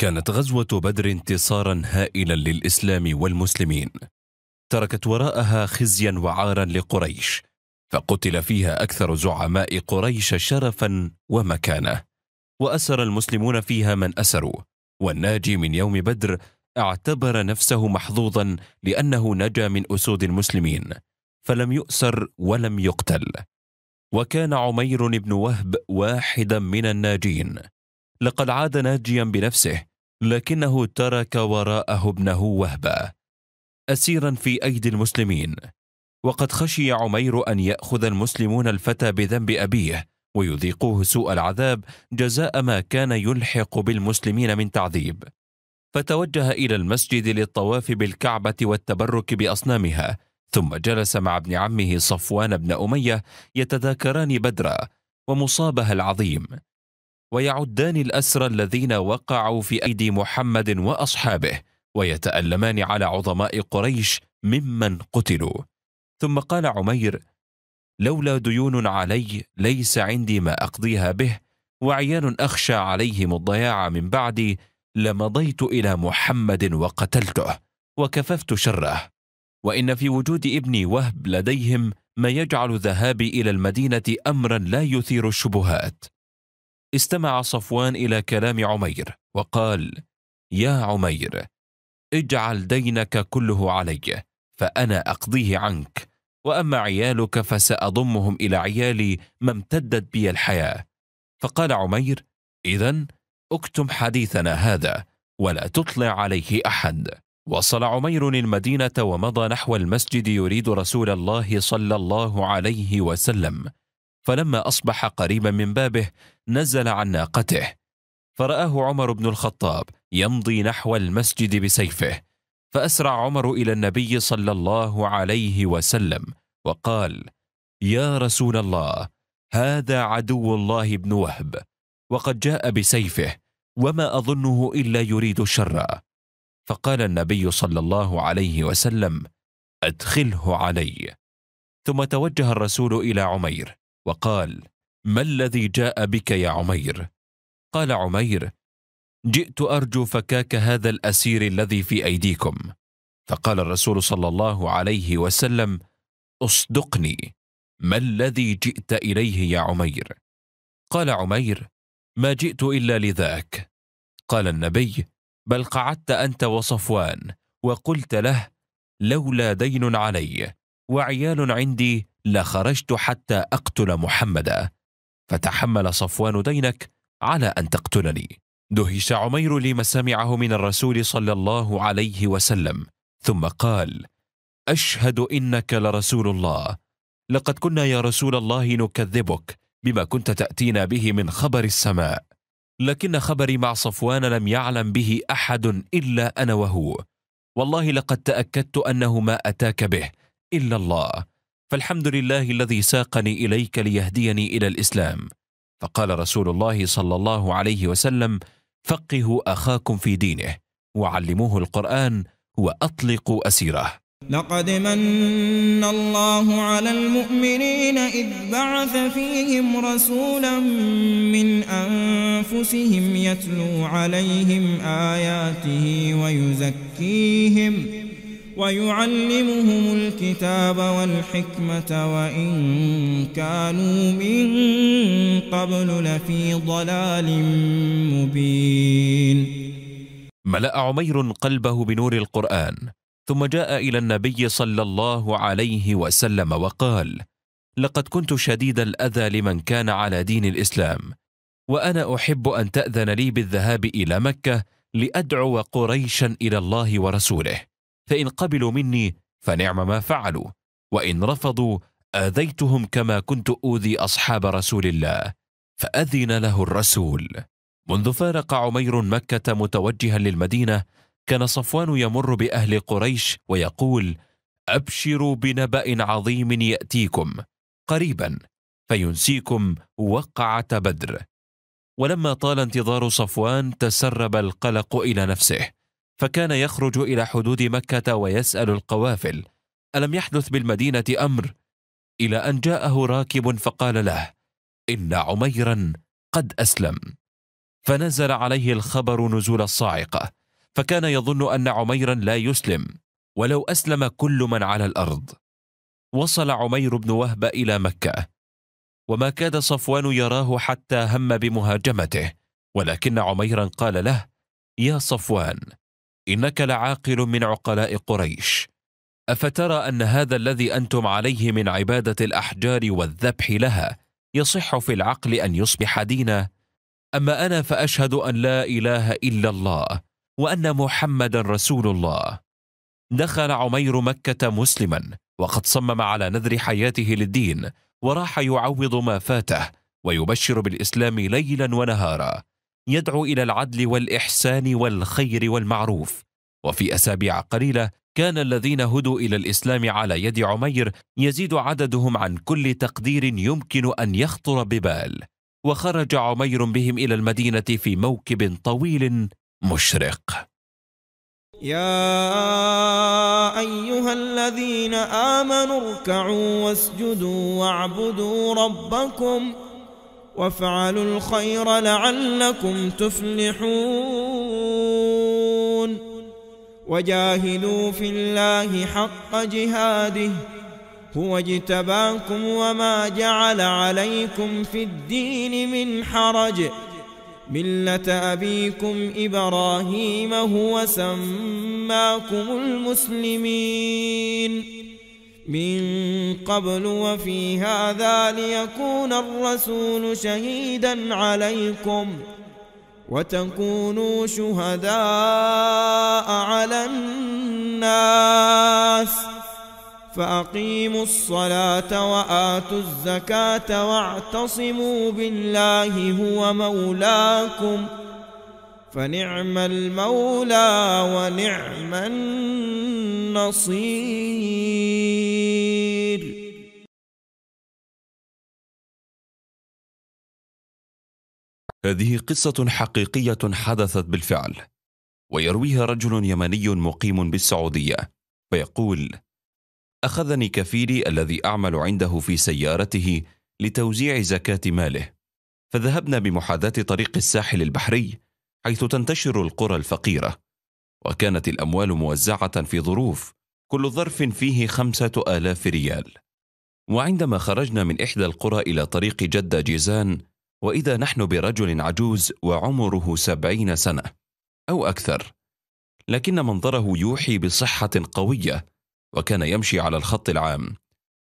كانت غزوة بدر انتصارا هائلا للإسلام والمسلمين تركت وراءها خزيا وعارا لقريش فقتل فيها أكثر زعماء قريش شرفا ومكانة وأسر المسلمون فيها من أسروا والناجي من يوم بدر اعتبر نفسه محظوظا لأنه نجا من أسود المسلمين فلم يؤسر ولم يقتل وكان عمير بن وهب واحدا من الناجين لقد عاد ناجيا بنفسه لكنه ترك وراءه ابنه وهبه اسيرا في ايدي المسلمين وقد خشي عمير ان ياخذ المسلمون الفتى بذنب ابيه ويذيقوه سوء العذاب جزاء ما كان يلحق بالمسلمين من تعذيب فتوجه الى المسجد للطواف بالكعبه والتبرك باصنامها ثم جلس مع ابن عمه صفوان بن اميه يتذاكران بدرا ومصابها العظيم ويعدان الأسرى الذين وقعوا في أيدي محمد وأصحابه ويتألمان على عظماء قريش ممن قتلوا ثم قال عمير لولا ديون علي ليس عندي ما أقضيها به وعيان أخشى عليهم الضياع من بعدي لمضيت إلى محمد وقتلته وكففت شره وإن في وجود ابني وهب لديهم ما يجعل ذهابي إلى المدينة أمرا لا يثير الشبهات استمع صفوان إلى كلام عمير وقال يا عمير اجعل دينك كله علي فأنا أقضيه عنك وأما عيالك فسأضمهم إلى عيالي ما امتدت بي الحياة فقال عمير إذا اكتم حديثنا هذا ولا تطلع عليه أحد وصل عمير المدينة ومضى نحو المسجد يريد رسول الله صلى الله عليه وسلم فلما أصبح قريبا من بابه نزل عن ناقته فرآه عمر بن الخطاب يمضي نحو المسجد بسيفه فأسرع عمر إلى النبي صلى الله عليه وسلم وقال يا رسول الله هذا عدو الله بن وهب وقد جاء بسيفه وما أظنه إلا يريد شرا فقال النبي صلى الله عليه وسلم أدخله علي ثم توجه الرسول إلى عمير وقال ما الذي جاء بك يا عمير قال عمير جئت ارجو فكاك هذا الاسير الذي في ايديكم فقال الرسول صلى الله عليه وسلم اصدقني ما الذي جئت اليه يا عمير قال عمير ما جئت الا لذاك قال النبي بل قعدت انت وصفوان وقلت له لولا دين علي وعيال عندي لخرجت حتى أقتل محمدا فتحمل صفوان دينك على أن تقتلني دهش عمير لما سمعه من الرسول صلى الله عليه وسلم ثم قال أشهد إنك لرسول الله لقد كنا يا رسول الله نكذبك بما كنت تأتينا به من خبر السماء لكن خبري مع صفوان لم يعلم به أحد إلا أنا وهو والله لقد تأكدت أنه ما أتاك به إلا الله فالحمد لله الذي ساقني اليك ليهديني الى الاسلام فقال رسول الله صلى الله عليه وسلم فقهوا اخاكم في دينه وعلموه القران واطلقوا اسيره لقد من الله على المؤمنين إذ بعث فيهم رسولا من أنفسهم يتلو عليهم آياته ويزكيهم ويعلمهم الكتاب والحكمة وإن كانوا من قبل لفي ضلال مبين ملأ عمير قلبه بنور القرآن ثم جاء إلى النبي صلى الله عليه وسلم وقال لقد كنت شديد الأذى لمن كان على دين الإسلام وأنا أحب أن تأذن لي بالذهاب إلى مكة لأدعو قريشا إلى الله ورسوله فإن قبلوا مني فنعم ما فعلوا وإن رفضوا آذيتهم كما كنت أوذي أصحاب رسول الله فأذن له الرسول منذ فارق عمير مكة متوجها للمدينة كان صفوان يمر بأهل قريش ويقول أبشروا بنبأ عظيم يأتيكم قريبا فينسيكم وقعة بدر ولما طال انتظار صفوان تسرب القلق إلى نفسه فكان يخرج الى حدود مكه ويسال القوافل الم يحدث بالمدينه امر الى ان جاءه راكب فقال له ان عميرا قد اسلم فنزل عليه الخبر نزول الصاعقه فكان يظن ان عميرا لا يسلم ولو اسلم كل من على الارض وصل عمير بن وهب الى مكه وما كاد صفوان يراه حتى هم بمهاجمته ولكن عميرا قال له يا صفوان انك لعاقل من عقلاء قريش افترى ان هذا الذي انتم عليه من عباده الاحجار والذبح لها يصح في العقل ان يصبح دينا اما انا فاشهد ان لا اله الا الله وان محمدا رسول الله دخل عمير مكه مسلما وقد صمم على نذر حياته للدين وراح يعوض ما فاته ويبشر بالاسلام ليلا ونهارا يدعو الى العدل والاحسان والخير والمعروف وفي اسابيع قليله كان الذين هدوا الى الاسلام على يد عمير يزيد عددهم عن كل تقدير يمكن ان يخطر ببال وخرج عمير بهم الى المدينه في موكب طويل مشرق يا ايها الذين امنوا اركعوا واسجدوا واعبدوا ربكم وافعلوا الخير لعلكم تفلحون وجاهدوا في الله حق جهاده هو اجتباكم وما جعل عليكم في الدين من حرج ملة أبيكم إبراهيم هو سماكم المسلمين من قبل وفي هذا ليكون الرسول شهيدا عليكم وتكونوا شهداء على الناس فأقيموا الصلاة وآتوا الزكاة واعتصموا بالله هو مولاكم ۖ فنعم المولى ونعم النصير هذه قصة حقيقية حدثت بالفعل ويرويها رجل يمني مقيم بالسعودية فيقول أخذني كفيلي الذي أعمل عنده في سيارته لتوزيع زكاة ماله فذهبنا بمحاذاة طريق الساحل البحري حيث تنتشر القرى الفقيرة وكانت الأموال موزعة في ظروف كل ظرف فيه خمسة آلاف ريال وعندما خرجنا من إحدى القرى إلى طريق جدة جيزان وإذا نحن برجل عجوز وعمره سبعين سنة أو أكثر لكن منظره يوحي بصحة قوية وكان يمشي على الخط العام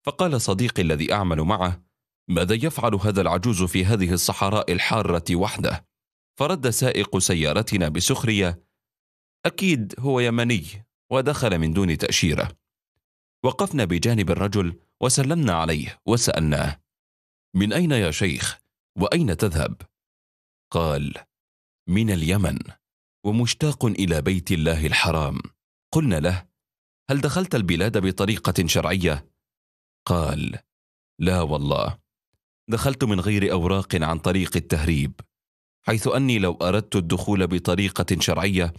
فقال صديقي الذي أعمل معه ماذا يفعل هذا العجوز في هذه الصحراء الحارة وحده؟ فرد سائق سيارتنا بسخرية أكيد هو يمني ودخل من دون تأشيرة وقفنا بجانب الرجل وسلمنا عليه وسألناه من أين يا شيخ وأين تذهب؟ قال من اليمن ومشتاق إلى بيت الله الحرام قلنا له هل دخلت البلاد بطريقة شرعية؟ قال لا والله دخلت من غير أوراق عن طريق التهريب حيث أني لو أردت الدخول بطريقة شرعية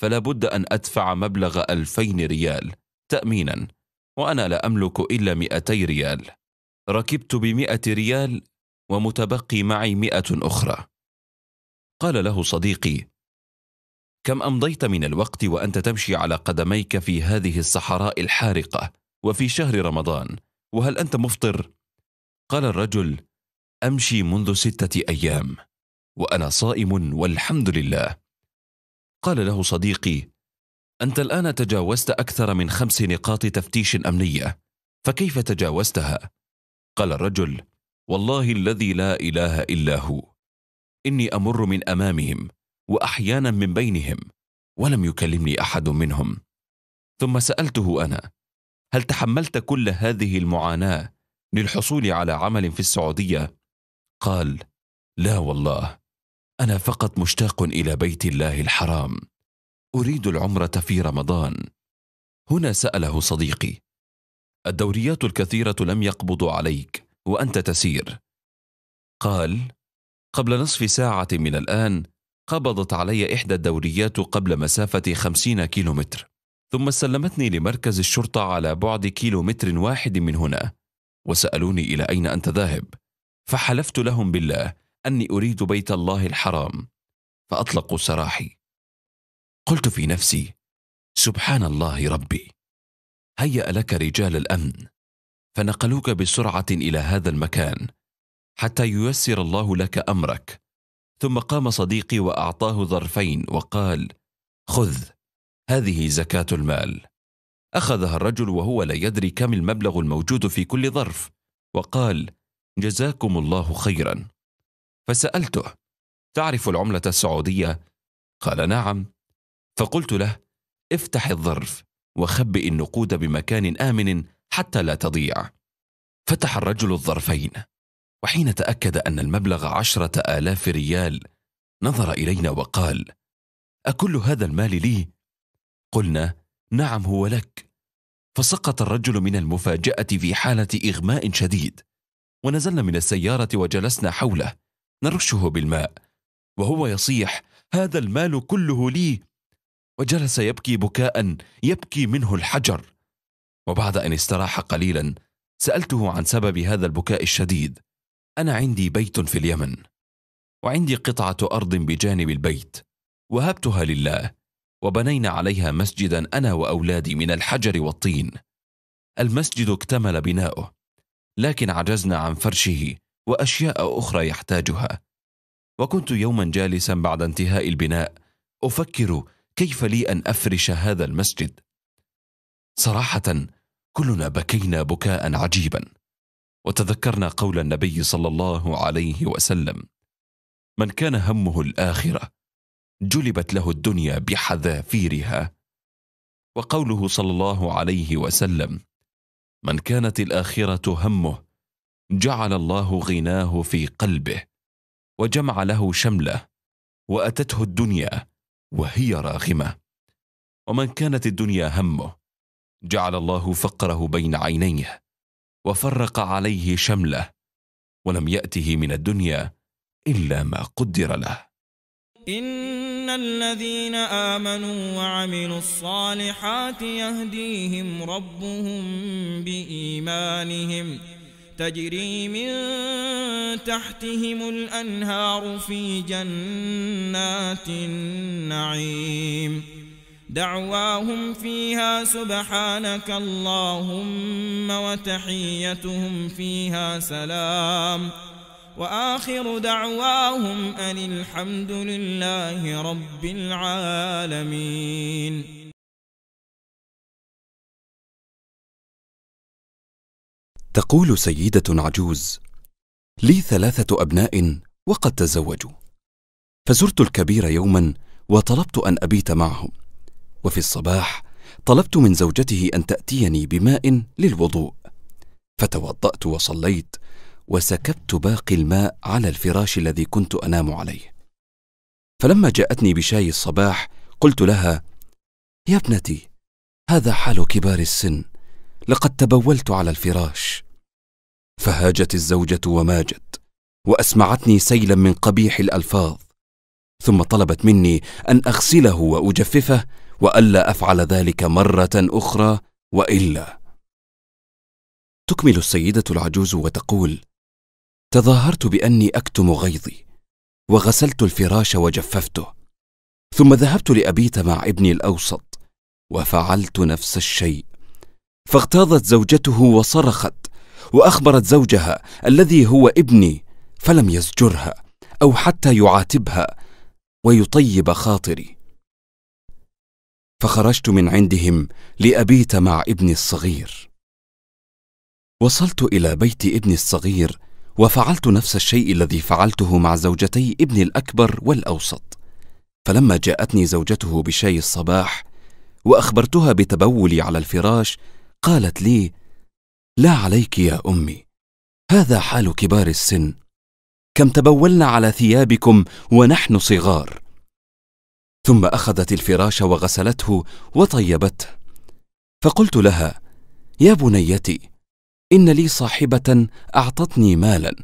فلا بد أن أدفع مبلغ ألفين ريال تأمينا وأنا لا أملك إلا مئتي ريال ركبت بمئة ريال ومتبقي معي مئة أخرى قال له صديقي كم أمضيت من الوقت وأنت تمشي على قدميك في هذه الصحراء الحارقة وفي شهر رمضان وهل أنت مفطر؟ قال الرجل أمشي منذ ستة أيام وانا صائم والحمد لله قال له صديقي انت الان تجاوزت اكثر من خمس نقاط تفتيش امنيه فكيف تجاوزتها قال الرجل والله الذي لا اله الا هو اني امر من امامهم واحيانا من بينهم ولم يكلمني احد منهم ثم سالته انا هل تحملت كل هذه المعاناه للحصول على عمل في السعوديه قال لا والله انا فقط مشتاق الى بيت الله الحرام اريد العمره في رمضان هنا ساله صديقي الدوريات الكثيره لم يقبض عليك وانت تسير قال قبل نصف ساعه من الان قبضت علي احدى الدوريات قبل مسافه خمسين كيلومتر ثم سلمتني لمركز الشرطه على بعد كيلومتر واحد من هنا وسالوني الى اين انت ذاهب فحلفت لهم بالله اني اريد بيت الله الحرام فاطلقوا سراحي قلت في نفسي سبحان الله ربي هيا لك رجال الامن فنقلوك بسرعه الى هذا المكان حتى ييسر الله لك امرك ثم قام صديقي واعطاه ظرفين وقال خذ هذه زكاه المال اخذها الرجل وهو لا يدري كم المبلغ الموجود في كل ظرف وقال جزاكم الله خيرا فسالته تعرف العمله السعوديه قال نعم فقلت له افتح الظرف وخبئ النقود بمكان امن حتى لا تضيع فتح الرجل الظرفين وحين تاكد ان المبلغ عشره الاف ريال نظر الينا وقال اكل هذا المال لي قلنا نعم هو لك فسقط الرجل من المفاجاه في حاله اغماء شديد ونزلنا من السياره وجلسنا حوله نرشه بالماء وهو يصيح هذا المال كله لي وجلس يبكي بكاء يبكي منه الحجر وبعد ان استراح قليلا سالته عن سبب هذا البكاء الشديد انا عندي بيت في اليمن وعندي قطعه ارض بجانب البيت وهبتها لله وبنينا عليها مسجدا انا واولادي من الحجر والطين المسجد اكتمل بناؤه لكن عجزنا عن فرشه واشياء اخرى يحتاجها وكنت يوما جالسا بعد انتهاء البناء افكر كيف لي ان افرش هذا المسجد صراحه كلنا بكينا بكاء عجيبا وتذكرنا قول النبي صلى الله عليه وسلم من كان همه الاخره جلبت له الدنيا بحذافيرها وقوله صلى الله عليه وسلم من كانت الاخره همه جعل الله غناه في قلبه وجمع له شمله واتته الدنيا وهي راغمه ومن كانت الدنيا همه جعل الله فقره بين عينيه وفرق عليه شمله ولم ياته من الدنيا الا ما قدر له ان الذين امنوا وعملوا الصالحات يهديهم ربهم بايمانهم تجري من تحتهم الأنهار في جنات النعيم دعواهم فيها سبحانك اللهم وتحيتهم فيها سلام وآخر دعواهم أن الحمد لله رب العالمين تقول سيدة عجوز: لي ثلاثة أبناء وقد تزوجوا، فزرت الكبير يوما وطلبت أن أبيت معهم، وفي الصباح طلبت من زوجته أن تأتيني بماء للوضوء، فتوضأت وصليت، وسكبت باقي الماء على الفراش الذي كنت أنام عليه. فلما جاءتني بشاي الصباح قلت لها: يا ابنتي هذا حال كبار السن لقد تبولت على الفراش فهاجت الزوجه وماجت واسمعتني سيلا من قبيح الالفاظ ثم طلبت مني ان اغسله واجففه والا افعل ذلك مره اخرى والا تكمل السيده العجوز وتقول تظاهرت باني اكتم غيظي وغسلت الفراش وجففته ثم ذهبت لابيت مع ابني الاوسط وفعلت نفس الشيء فاغتاظت زوجته وصرخت واخبرت زوجها الذي هو ابني فلم يزجرها او حتى يعاتبها ويطيب خاطري فخرجت من عندهم لابيت مع ابني الصغير وصلت الى بيت ابني الصغير وفعلت نفس الشيء الذي فعلته مع زوجتي ابني الاكبر والاوسط فلما جاءتني زوجته بشاي الصباح واخبرتها بتبولي على الفراش قالت لي لا عليك يا امي هذا حال كبار السن كم تبولنا على ثيابكم ونحن صغار ثم اخذت الفراش وغسلته وطيبته فقلت لها يا بنيتي ان لي صاحبه اعطتني مالا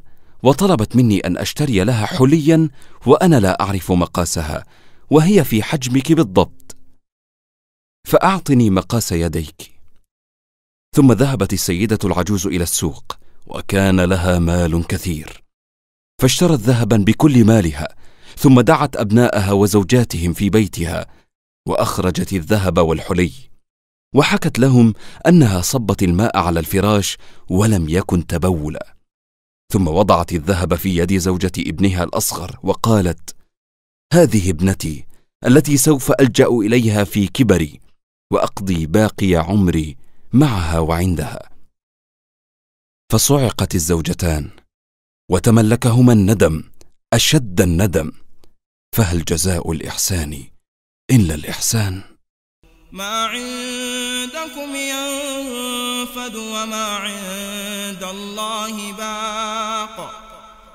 وطلبت مني ان اشتري لها حليا وانا لا اعرف مقاسها وهي في حجمك بالضبط فاعطني مقاس يديك ثم ذهبت السيدة العجوز إلى السوق وكان لها مال كثير فاشترت ذهبا بكل مالها ثم دعت أبناءها وزوجاتهم في بيتها وأخرجت الذهب والحلي وحكت لهم أنها صبت الماء على الفراش ولم يكن تبولا ثم وضعت الذهب في يد زوجة ابنها الأصغر وقالت هذه ابنتي التي سوف ألجأ إليها في كبري وأقضي باقي عمري معها وعندها فصعقت الزوجتان وتملكهما الندم اشد الندم فهل جزاء الاحسان الا الاحسان ما عندكم ينفد وما عند الله باق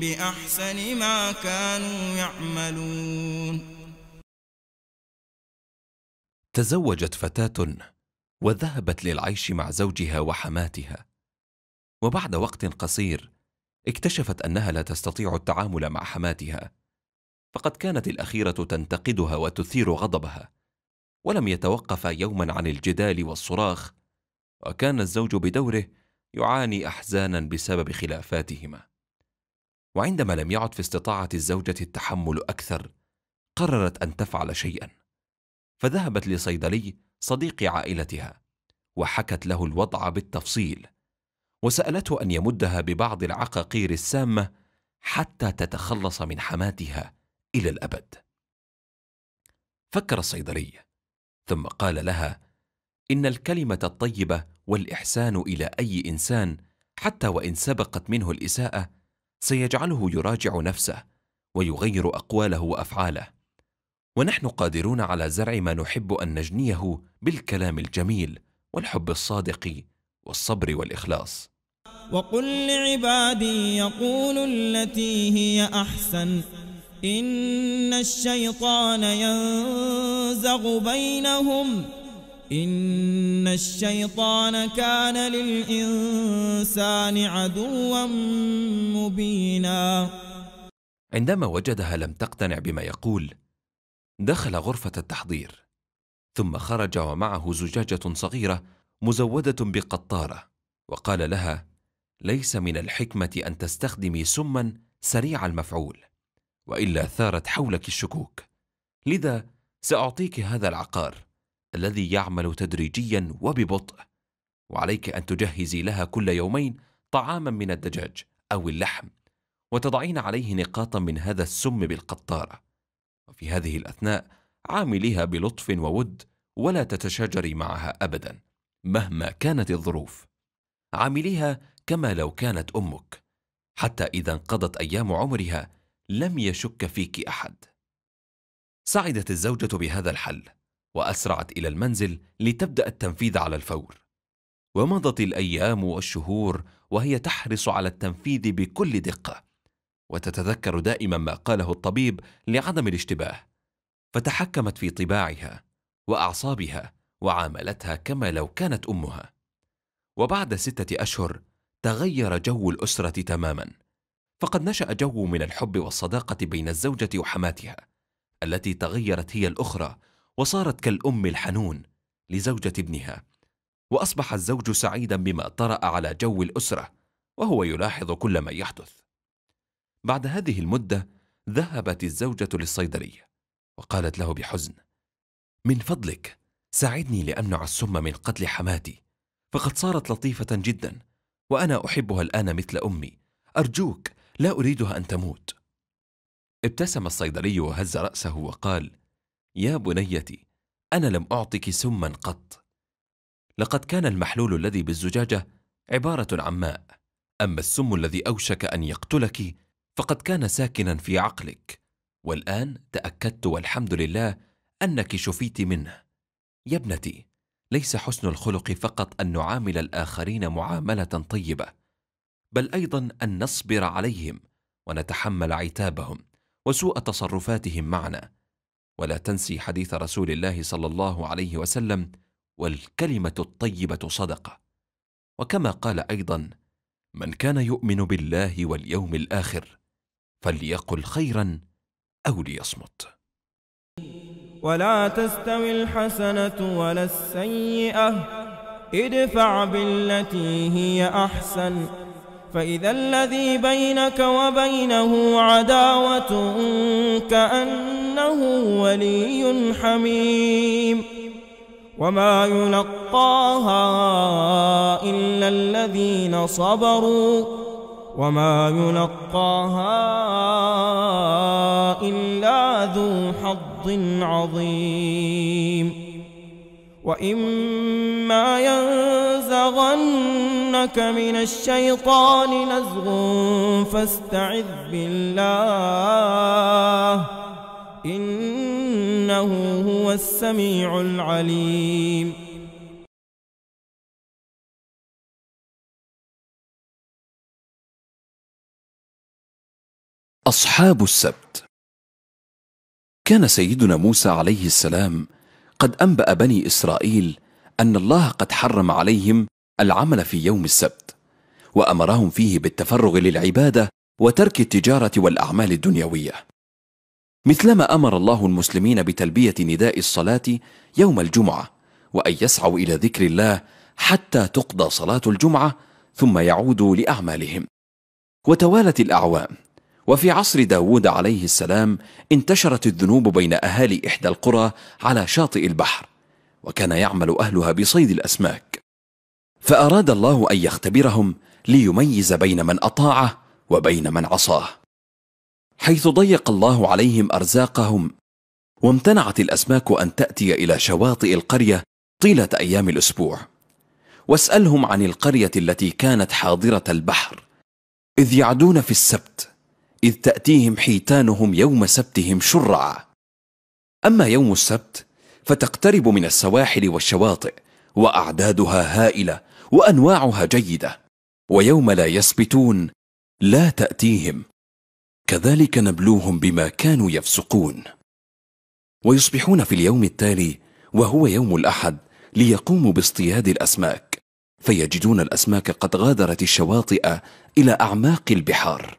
بأحسن ما كانوا يعملون تزوجت فتاة وذهبت للعيش مع زوجها وحماتها وبعد وقت قصير اكتشفت أنها لا تستطيع التعامل مع حماتها فقد كانت الأخيرة تنتقدها وتثير غضبها ولم يتوقف يوما عن الجدال والصراخ وكان الزوج بدوره يعاني أحزانا بسبب خلافاتهما وعندما لم يعد في استطاعة الزوجة التحمل أكثر قررت أن تفعل شيئا فذهبت لصيدلي صديق عائلتها وحكت له الوضع بالتفصيل وسألته أن يمدها ببعض العقاقير السامة حتى تتخلص من حماتها إلى الأبد فكر الصيدلي ثم قال لها إن الكلمة الطيبة والإحسان إلى أي إنسان حتى وإن سبقت منه الإساءة سيجعله يراجع نفسه ويغير اقواله وافعاله ونحن قادرون على زرع ما نحب ان نجنيه بالكلام الجميل والحب الصادق والصبر والاخلاص وقل لعبادي يقولوا التي هي احسن ان الشيطان ينزغ بينهم إن الشيطان كان للإنسان عدوا مبينا عندما وجدها لم تقتنع بما يقول دخل غرفة التحضير ثم خرج ومعه زجاجة صغيرة مزودة بقطارة وقال لها ليس من الحكمة أن تستخدمي سما سريع المفعول وإلا ثارت حولك الشكوك لذا سأعطيك هذا العقار الذي يعمل تدريجيا وببطء وعليك أن تجهزي لها كل يومين طعاما من الدجاج أو اللحم وتضعين عليه نقاطا من هذا السم بالقطارة وفي هذه الأثناء عامليها بلطف وود ولا تتشاجري معها أبدا مهما كانت الظروف عامليها كما لو كانت أمك حتى إذا انقضت أيام عمرها لم يشك فيك أحد سعدت الزوجة بهذا الحل وأسرعت إلى المنزل لتبدأ التنفيذ على الفور ومضت الأيام والشهور وهي تحرص على التنفيذ بكل دقة وتتذكر دائما ما قاله الطبيب لعدم الاشتباه فتحكمت في طباعها وأعصابها وعاملتها كما لو كانت أمها وبعد ستة أشهر تغير جو الأسرة تماما فقد نشأ جو من الحب والصداقة بين الزوجة وحماتها التي تغيرت هي الأخرى وصارت كالأم الحنون لزوجة ابنها وأصبح الزوج سعيدا بما طرأ على جو الأسرة وهو يلاحظ كل ما يحدث بعد هذه المدة ذهبت الزوجة للصيدلية وقالت له بحزن من فضلك ساعدني لأمنع السم من قتل حماتي فقد صارت لطيفة جدا وأنا أحبها الآن مثل أمي أرجوك لا أريدها أن تموت ابتسم الصيدلي وهز رأسه وقال يا بنيتي أنا لم أعطك سما قط لقد كان المحلول الذي بالزجاجة عبارة عن ماء أما السم الذي أوشك أن يقتلك فقد كان ساكنا في عقلك والآن تأكدت والحمد لله أنك شفيت منه يا ابنتي ليس حسن الخلق فقط أن نعامل الآخرين معاملة طيبة بل أيضا أن نصبر عليهم ونتحمل عتابهم وسوء تصرفاتهم معنا ولا تنسي حديث رسول الله صلى الله عليه وسلم والكلمه الطيبه صدقه وكما قال ايضا من كان يؤمن بالله واليوم الاخر فليقل خيرا او ليصمت ولا تستوي الحسنه ولا السيئه ادفع بالتي هي احسن فاذا الذي بينك وبينه عداوه كان له ولي حميم وما يلقاها إلا الذين صبروا وما يلقاها إلا ذو حظ عظيم وإما ينزغنك من الشيطان نزغ فاستعذ بالله إنه هو السميع العليم أصحاب السبت كان سيدنا موسى عليه السلام قد أنبأ بني إسرائيل أن الله قد حرم عليهم العمل في يوم السبت وأمرهم فيه بالتفرغ للعبادة وترك التجارة والأعمال الدنيوية مثلما أمر الله المسلمين بتلبية نداء الصلاة يوم الجمعة وأن يسعوا إلى ذكر الله حتى تقضى صلاة الجمعة ثم يعودوا لأعمالهم وتوالت الأعوام وفي عصر داود عليه السلام انتشرت الذنوب بين أهالي إحدى القرى على شاطئ البحر وكان يعمل أهلها بصيد الأسماك فأراد الله أن يختبرهم ليميز بين من أطاعه وبين من عصاه حيث ضيق الله عليهم أرزاقهم وامتنعت الأسماك أن تأتي إلى شواطئ القرية طيلة أيام الأسبوع واسألهم عن القرية التي كانت حاضرة البحر إذ يعدون في السبت إذ تأتيهم حيتانهم يوم سبتهم شرعا أما يوم السبت فتقترب من السواحل والشواطئ وأعدادها هائلة وأنواعها جيدة ويوم لا يسبتون لا تأتيهم كذلك نبلوهم بما كانوا يفسقون ويصبحون في اليوم التالي وهو يوم الأحد ليقوموا باصطياد الأسماك فيجدون الأسماك قد غادرت الشواطئ إلى أعماق البحار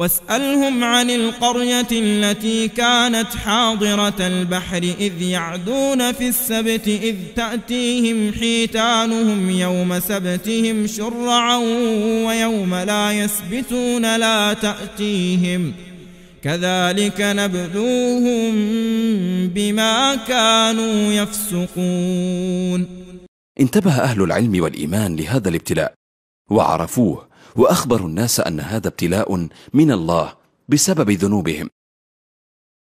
واسألهم عن القرية التي كانت حاضرة البحر إذ يعدون في السبت إذ تأتيهم حيتانهم يوم سبتهم شرعا ويوم لا يسبتون لا تأتيهم كذلك نبذوهم بما كانوا يفسقون انتبه أهل العلم والإيمان لهذا الابتلاء وعرفوه واخبروا الناس ان هذا ابتلاء من الله بسبب ذنوبهم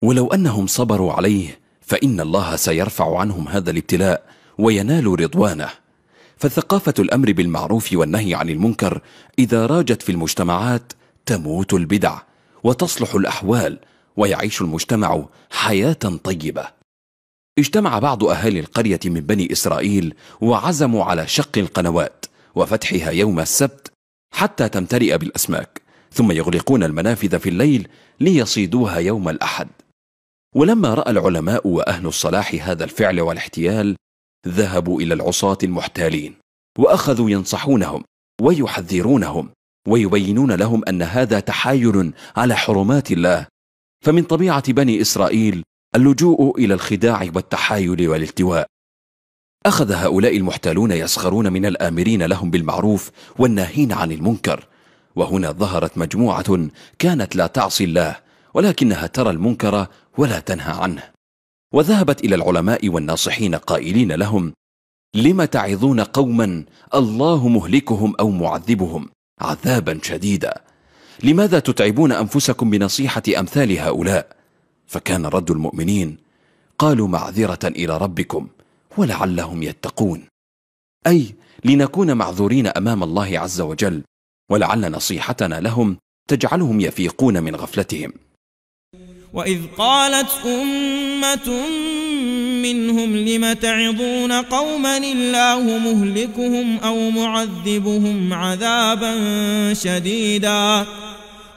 ولو انهم صبروا عليه فان الله سيرفع عنهم هذا الابتلاء وينال رضوانه فثقافه الامر بالمعروف والنهي عن المنكر اذا راجت في المجتمعات تموت البدع وتصلح الاحوال ويعيش المجتمع حياه طيبه اجتمع بعض أهالي القرية من بني إسرائيل وعزموا على شق القنوات وفتحها يوم السبت حتى تمتلئ بالأسماك ثم يغلقون المنافذ في الليل ليصيدوها يوم الأحد ولما رأى العلماء وأهل الصلاح هذا الفعل والاحتيال ذهبوا إلى العصاة المحتالين وأخذوا ينصحونهم ويحذرونهم ويبينون لهم أن هذا تحايل على حرمات الله فمن طبيعة بني إسرائيل اللجوء إلى الخداع والتحايل والالتواء أخذ هؤلاء المحتالون يسخرون من الآمرين لهم بالمعروف والناهين عن المنكر وهنا ظهرت مجموعة كانت لا تعصي الله ولكنها ترى المنكر ولا تنهى عنه وذهبت إلى العلماء والناصحين قائلين لهم لم تعظون قوما الله مهلكهم أو معذبهم عذابا شديدا لماذا تتعبون أنفسكم بنصيحة أمثال هؤلاء فكان رد المؤمنين قالوا معذرة إلى ربكم ولعلهم يتقون اي لنكون معذورين امام الله عز وجل ولعل نصيحتنا لهم تجعلهم يفيقون من غفلتهم واذ قالت امه منهم لم تعظون قوما الله مهلكهم او معذبهم عذابا شديدا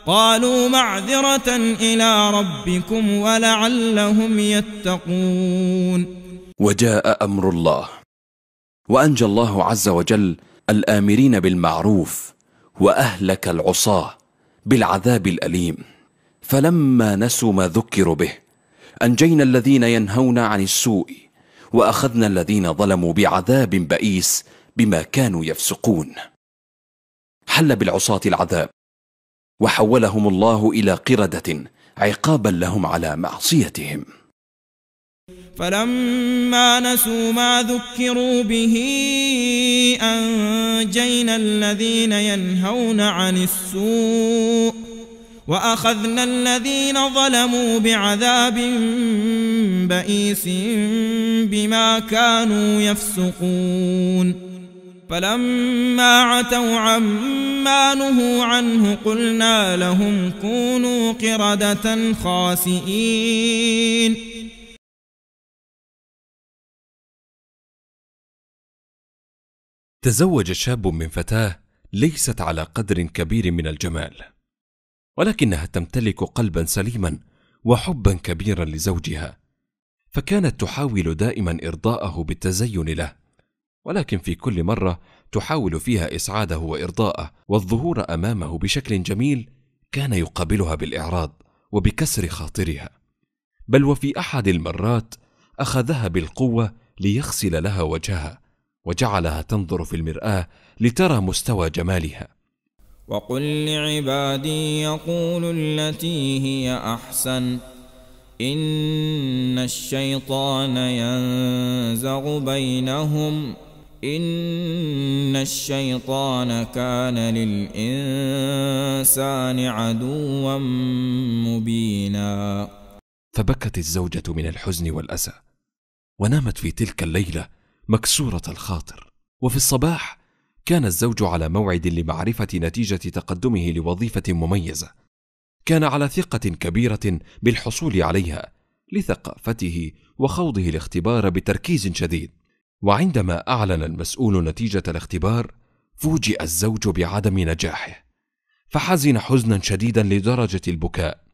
قالوا معذره الى ربكم ولعلهم يتقون وجاء أمر الله وأنجى الله عز وجل الآمرين بالمعروف وأهلك العصاة بالعذاب الأليم فلما نسوا ما ذكروا به أنجينا الذين ينهون عن السوء وأخذنا الذين ظلموا بعذاب بئيس بما كانوا يفسقون حل بالعصاة العذاب وحولهم الله إلى قردة عقابا لهم على معصيتهم فلما نسوا ما ذكروا به أنجينا الذين ينهون عن السوء وأخذنا الذين ظلموا بعذاب بئيس بما كانوا يفسقون فلما عتوا عما نهوا عنه قلنا لهم كونوا قردة خاسئين تزوج شاب من فتاه ليست على قدر كبير من الجمال ولكنها تمتلك قلبا سليما وحبا كبيرا لزوجها فكانت تحاول دائما ارضاءه بالتزين له ولكن في كل مره تحاول فيها اسعاده وارضاءه والظهور امامه بشكل جميل كان يقابلها بالاعراض وبكسر خاطرها بل وفي احد المرات اخذها بالقوه ليغسل لها وجهها وجعلها تنظر في المرآة لترى مستوى جمالها وقل لعبادي يقولوا التي هي أحسن إن الشيطان ينزغ بينهم إن الشيطان كان للإنسان عدوا مبينا فبكت الزوجة من الحزن والأسى ونامت في تلك الليلة مكسوره الخاطر وفي الصباح كان الزوج على موعد لمعرفه نتيجه تقدمه لوظيفه مميزه كان على ثقه كبيره بالحصول عليها لثقافته وخوضه الاختبار بتركيز شديد وعندما اعلن المسؤول نتيجه الاختبار فوجئ الزوج بعدم نجاحه فحزن حزنا شديدا لدرجه البكاء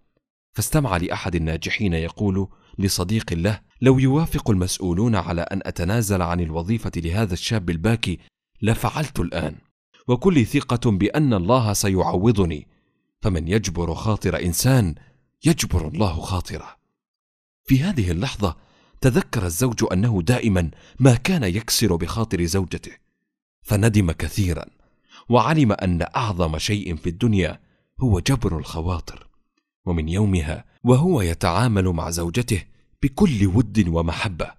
فاستمع لاحد الناجحين يقول لصديق له لو يوافق المسؤولون على ان اتنازل عن الوظيفه لهذا الشاب الباكي لفعلت الان وكلي ثقه بان الله سيعوضني فمن يجبر خاطر انسان يجبر الله خاطره في هذه اللحظه تذكر الزوج انه دائما ما كان يكسر بخاطر زوجته فندم كثيرا وعلم ان اعظم شيء في الدنيا هو جبر الخواطر ومن يومها وهو يتعامل مع زوجته بكل ود ومحبه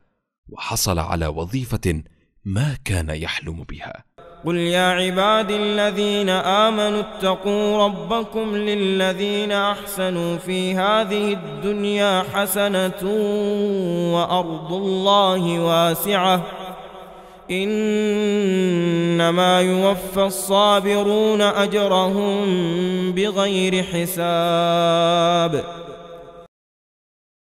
وحصل على وظيفه ما كان يحلم بها قل يا عبادي الذين امنوا اتقوا ربكم للذين احسنوا في هذه الدنيا حسنه وارض الله واسعه انما يوفى الصابرون اجرهم بغير حساب